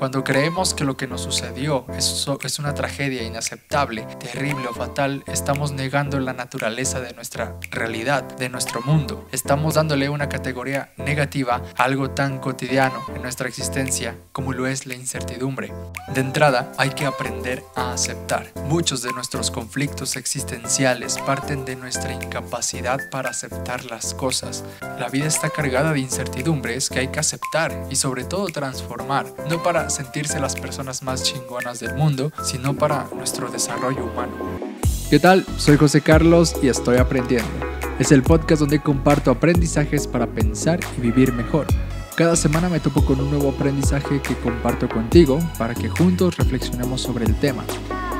Cuando creemos que lo que nos sucedió es, una tragedia inaceptable, terrible o fatal, estamos negando la naturaleza de nuestra realidad, de nuestro mundo. Estamos dándole una categoría negativa a algo tan cotidiano en nuestra existencia como lo es la incertidumbre. De entrada, hay que aprender a aceptar. Muchos de nuestros conflictos existenciales parten de nuestra incapacidad para aceptar las cosas. La vida está cargada de incertidumbres que hay que aceptar y sobre todo transformar, no para sentirse las personas más chingonas del mundo, sino para nuestro desarrollo humano. ¿Qué tal? Soy José Carlos y estoy aprendiendo. Es el podcast donde comparto aprendizajes para pensar y vivir mejor. Cada semana me topo con un nuevo aprendizaje que comparto contigo para que juntos reflexionemos sobre el tema.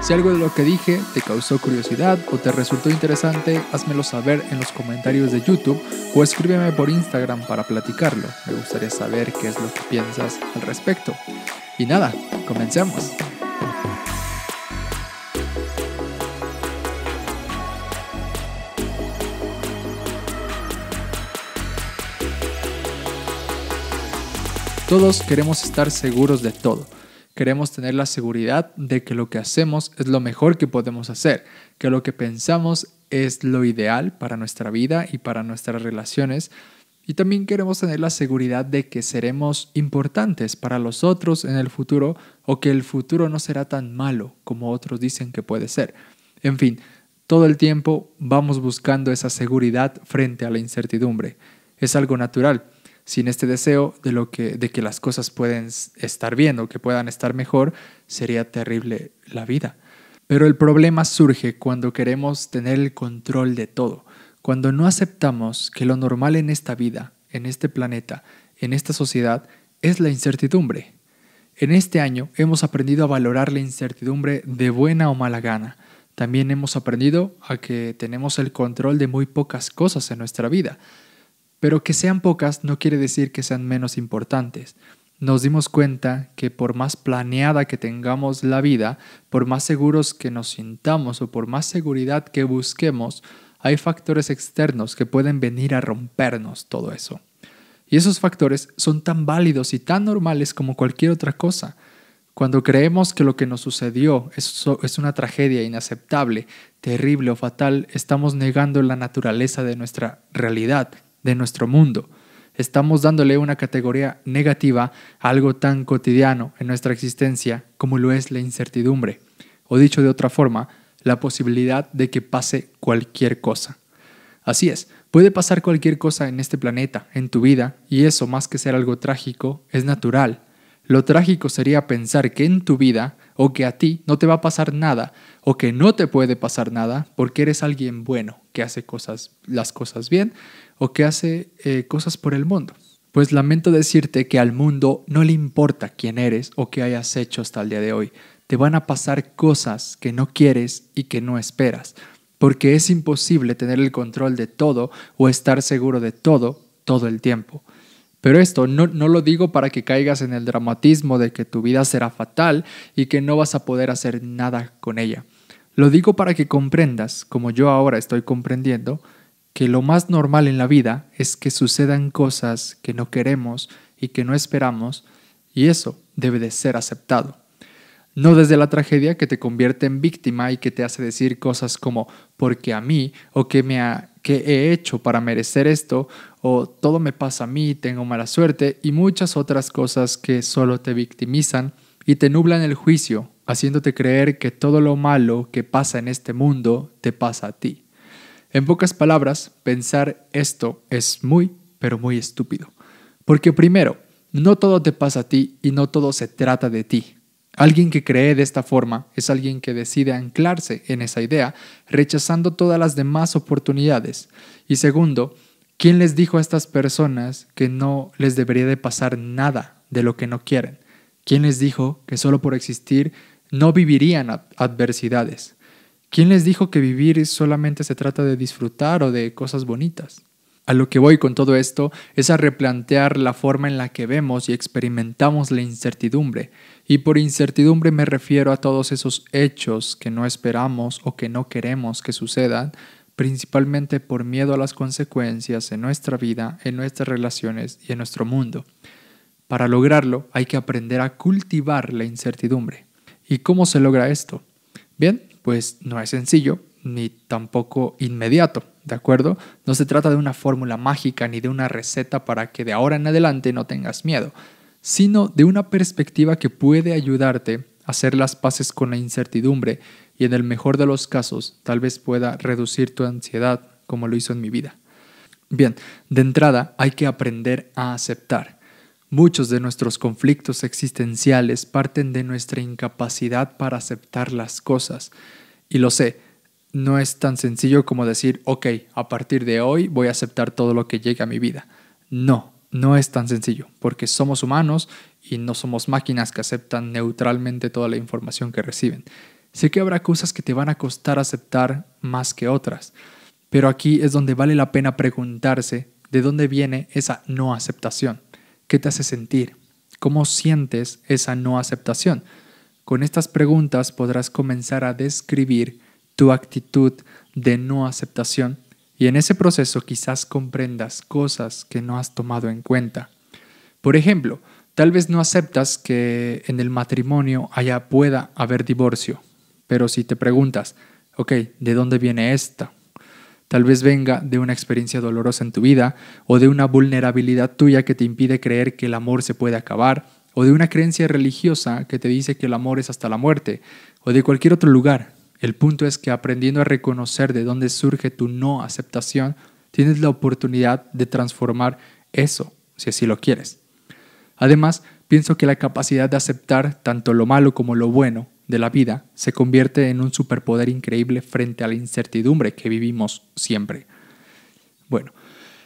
Si algo de lo que dije te causó curiosidad o te resultó interesante, házmelo saber en los comentarios de YouTube o escríbeme por Instagram para platicarlo. Me gustaría saber qué es lo que piensas al respecto. Y nada, comencemos. Todos queremos estar seguros de todo. Queremos tener la seguridad de que lo que hacemos es lo mejor que podemos hacer, que lo que pensamos es lo ideal para nuestra vida y para nuestras relaciones, y también queremos tener la seguridad de que seremos importantes para los otros en el futuro o que el futuro no será tan malo como otros dicen que puede ser. En fin, todo el tiempo vamos buscando esa seguridad frente a la incertidumbre. Es algo natural. Sin este deseo de, lo que, de que las cosas pueden estar bien o que puedan estar mejor, sería terrible la vida. Pero el problema surge cuando queremos tener el control de todo cuando no aceptamos que lo normal en esta vida, en este planeta, en esta sociedad, es la incertidumbre. En este año hemos aprendido a valorar la incertidumbre de buena o mala gana. También hemos aprendido a que tenemos el control de muy pocas cosas en nuestra vida. Pero que sean pocas no quiere decir que sean menos importantes. Nos dimos cuenta que por más planeada que tengamos la vida, por más seguros que nos sintamos o por más seguridad que busquemos, hay factores externos que pueden venir a rompernos todo eso. Y esos factores son tan válidos y tan normales como cualquier otra cosa. Cuando creemos que lo que nos sucedió es, una tragedia inaceptable, terrible o fatal, estamos negando la naturaleza de nuestra realidad, de nuestro mundo. Estamos dándole una categoría negativa a algo tan cotidiano en nuestra existencia como lo es la incertidumbre. O dicho de otra forma, la posibilidad de que pase cualquier cosa. Así es, puede pasar cualquier cosa en este planeta, en tu vida, y eso más que ser algo trágico, es natural. Lo trágico sería pensar que en tu vida o que a ti no te va a pasar nada o que no te puede pasar nada porque eres alguien bueno, que hace cosas, las cosas bien o que hace eh, cosas por el mundo. Pues lamento decirte que al mundo no le importa quién eres o qué hayas hecho hasta el día de hoy te van a pasar cosas que no quieres y que no esperas, porque es imposible tener el control de todo o estar seguro de todo todo el tiempo. Pero esto no, no, lo digo para que caigas en el dramatismo de que tu vida será fatal y que no vas a poder hacer nada con ella. Lo digo para que comprendas, como yo ahora estoy comprendiendo, que lo más normal en la vida es que sucedan cosas que no queremos y que no esperamos, y eso debe de ser aceptado no desde la tragedia que te convierte en víctima y que te hace decir cosas como ¿Por qué a mí o qué me ha, que he hecho para merecer esto o todo me pasa a mí, tengo mala suerte y muchas otras cosas que solo te victimizan y te nublan el juicio, haciéndote creer que todo lo malo que pasa en este mundo te pasa a ti. En pocas palabras, pensar esto es muy, pero muy estúpido. Porque primero, no todo te pasa a ti y no todo se trata de ti. Alguien que cree de esta forma es alguien que decide anclarse en esa idea, rechazando todas las demás oportunidades. Y segundo, ¿quién les dijo a estas personas que no les debería de pasar nada de lo que no quieren? ¿Quién les dijo que solo por existir no vivirían adversidades? ¿Quién les dijo que vivir solamente se trata de disfrutar o de cosas bonitas? A lo que voy con todo esto es a replantear la forma en la que vemos y experimentamos la incertidumbre. Y por incertidumbre me refiero a todos esos hechos que no esperamos o que no queremos que sucedan, principalmente por miedo a las consecuencias en nuestra vida, en nuestras relaciones y en nuestro mundo. Para lograrlo hay que aprender a cultivar la incertidumbre. ¿Y cómo se logra esto? Bien, pues no es sencillo, ni tampoco inmediato, ¿de acuerdo? No se trata de una fórmula mágica ni de una receta para que de ahora en adelante no tengas miedo, sino de una perspectiva que puede ayudarte a hacer las paces con la incertidumbre y en el mejor de los casos tal vez pueda reducir tu ansiedad como lo hizo en mi vida. Bien, de entrada hay que aprender a aceptar. Muchos de nuestros conflictos existenciales parten de nuestra incapacidad para aceptar las cosas. Y lo sé, no es tan sencillo como decir, ok, a partir de hoy voy a aceptar todo lo que llegue a mi vida. No, no es tan sencillo, porque somos humanos y no somos máquinas que aceptan neutralmente toda la información que reciben. Sé que habrá cosas que te van a costar aceptar más que otras, pero aquí es donde vale la pena preguntarse de dónde viene esa no aceptación, qué te hace sentir, cómo sientes esa no aceptación. Con estas preguntas podrás comenzar a describir tu actitud de no aceptación y en ese proceso quizás comprendas cosas que no has tomado en cuenta. Por ejemplo, tal vez no aceptas que en el matrimonio haya pueda haber divorcio, pero si te preguntas, ok, ¿de dónde viene esta? Tal vez venga de una experiencia dolorosa en tu vida o de una vulnerabilidad tuya que te impide creer que el amor se puede acabar o de una creencia religiosa que te dice que el amor es hasta la muerte o de cualquier otro lugar el punto es que aprendiendo a reconocer de dónde surge tu no aceptación, tienes la oportunidad de transformar eso, si así lo quieres. Además, pienso que la capacidad de aceptar tanto lo malo como lo bueno de la vida se convierte en un superpoder increíble frente a la incertidumbre que vivimos siempre. Bueno,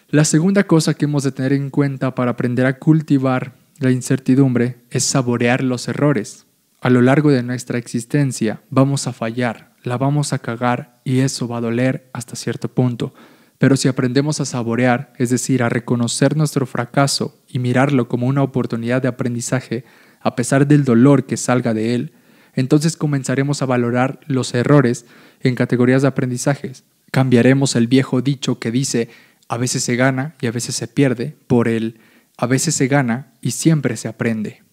la segunda cosa que hemos de tener en cuenta para aprender a cultivar la incertidumbre es saborear los errores. A lo largo de nuestra existencia vamos a fallar, la vamos a cagar y eso va a doler hasta cierto punto. Pero si aprendemos a saborear, es decir, a reconocer nuestro fracaso y mirarlo como una oportunidad de aprendizaje, a pesar del dolor que salga de él, entonces comenzaremos a valorar los errores en categorías de aprendizajes. Cambiaremos el viejo dicho que dice a veces se gana y a veces se pierde por el a veces se gana y siempre se aprende.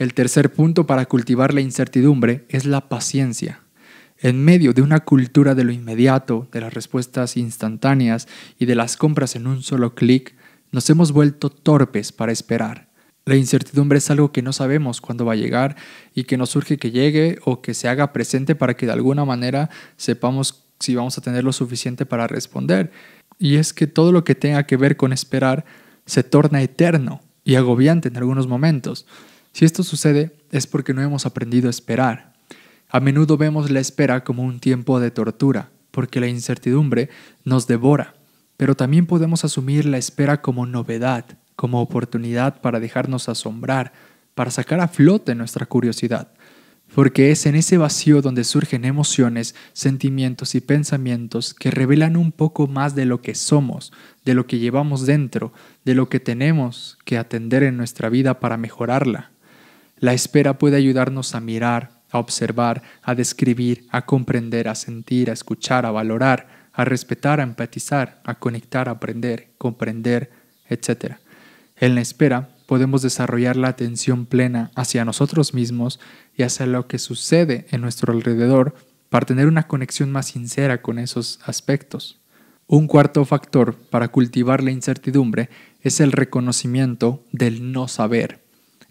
El tercer punto para cultivar la incertidumbre es la paciencia. En medio de una cultura de lo inmediato, de las respuestas instantáneas y de las compras en un solo clic, nos hemos vuelto torpes para esperar. La incertidumbre es algo que no sabemos cuándo va a llegar y que nos surge que llegue o que se haga presente para que de alguna manera sepamos si vamos a tener lo suficiente para responder. Y es que todo lo que tenga que ver con esperar se torna eterno y agobiante en algunos momentos. Si esto sucede es porque no hemos aprendido a esperar. A menudo vemos la espera como un tiempo de tortura, porque la incertidumbre nos devora, pero también podemos asumir la espera como novedad, como oportunidad para dejarnos asombrar, para sacar a flote nuestra curiosidad, porque es en ese vacío donde surgen emociones, sentimientos y pensamientos que revelan un poco más de lo que somos, de lo que llevamos dentro, de lo que tenemos que atender en nuestra vida para mejorarla. La espera puede ayudarnos a mirar, a observar, a describir, a comprender, a sentir, a escuchar, a valorar, a respetar, a empatizar, a conectar, a aprender, comprender, etc. En la espera podemos desarrollar la atención plena hacia nosotros mismos y hacia lo que sucede en nuestro alrededor para tener una conexión más sincera con esos aspectos. Un cuarto factor para cultivar la incertidumbre es el reconocimiento del no saber.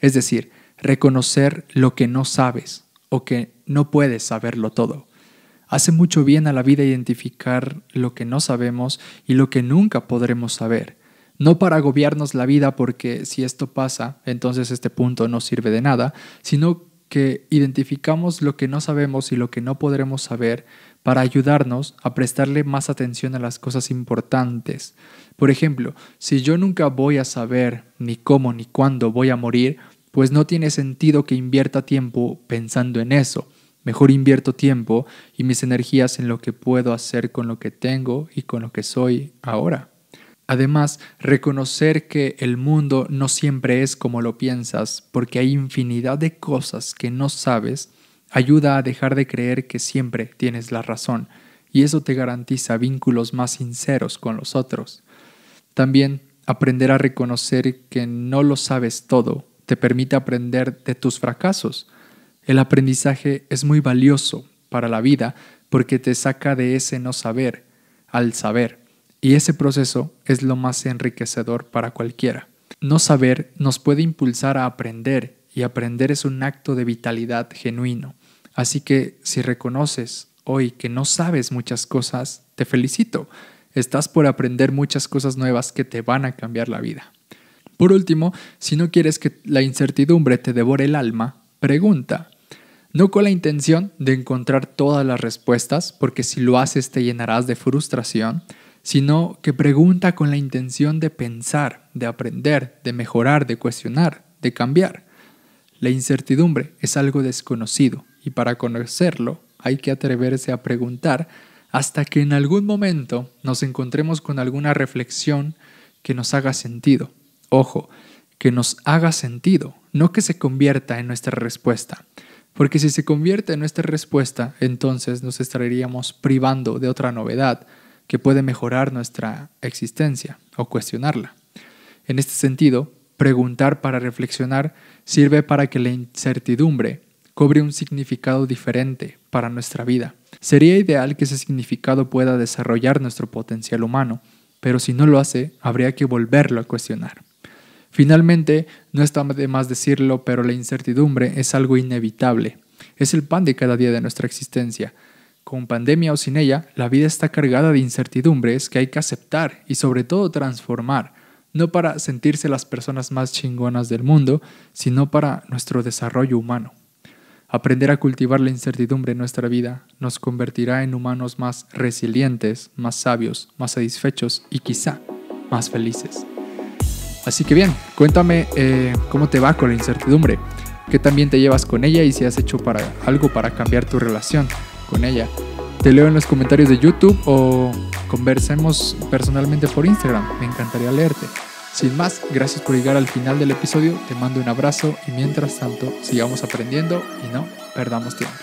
Es decir, reconocer lo que no sabes o que no puedes saberlo todo. Hace mucho bien a la vida identificar lo que no sabemos y lo que nunca podremos saber. No para agobiarnos la vida porque si esto pasa, entonces este punto no sirve de nada, sino que identificamos lo que no sabemos y lo que no podremos saber para ayudarnos a prestarle más atención a las cosas importantes. Por ejemplo, si yo nunca voy a saber ni cómo ni cuándo voy a morir, pues no tiene sentido que invierta tiempo pensando en eso. Mejor invierto tiempo y mis energías en lo que puedo hacer con lo que tengo y con lo que soy ahora. Además, reconocer que el mundo no siempre es como lo piensas, porque hay infinidad de cosas que no sabes, ayuda a dejar de creer que siempre tienes la razón, y eso te garantiza vínculos más sinceros con los otros. También aprender a reconocer que no lo sabes todo te permite aprender de tus fracasos. El aprendizaje es muy valioso para la vida porque te saca de ese no saber al saber. Y ese proceso es lo más enriquecedor para cualquiera. No saber nos puede impulsar a aprender y aprender es un acto de vitalidad genuino. Así que si reconoces hoy que no sabes muchas cosas, te felicito. Estás por aprender muchas cosas nuevas que te van a cambiar la vida. Por último, si no quieres que la incertidumbre te devore el alma, pregunta. No con la intención de encontrar todas las respuestas, porque si lo haces te llenarás de frustración, sino que pregunta con la intención de pensar, de aprender, de mejorar, de cuestionar, de cambiar. La incertidumbre es algo desconocido y para conocerlo hay que atreverse a preguntar hasta que en algún momento nos encontremos con alguna reflexión que nos haga sentido Ojo, que nos haga sentido, no que se convierta en nuestra respuesta. Porque si se convierte en nuestra respuesta, entonces nos estaríamos privando de otra novedad que puede mejorar nuestra existencia o cuestionarla. En este sentido, preguntar para reflexionar sirve para que la incertidumbre cobre un significado diferente para nuestra vida. Sería ideal que ese significado pueda desarrollar nuestro potencial humano, pero si no lo hace, habría que volverlo a cuestionar. Finalmente, no está de más decirlo, pero la incertidumbre es algo inevitable. Es el pan de cada día de nuestra existencia. Con pandemia o sin ella, la vida está cargada de incertidumbres que hay que aceptar y sobre todo transformar, no para sentirse las personas más chingonas del mundo, sino para nuestro desarrollo humano. Aprender a cultivar la incertidumbre en nuestra vida nos convertirá en humanos más resilientes, más sabios, más satisfechos y quizá más felices. Así que bien, cuéntame eh, cómo te va con la incertidumbre, qué también te llevas con ella y si has hecho para, algo para cambiar tu relación con ella. Te leo en los comentarios de YouTube o conversemos personalmente por Instagram, me encantaría leerte. Sin más, gracias por llegar al final del episodio, te mando un abrazo y mientras tanto sigamos aprendiendo y no perdamos tiempo.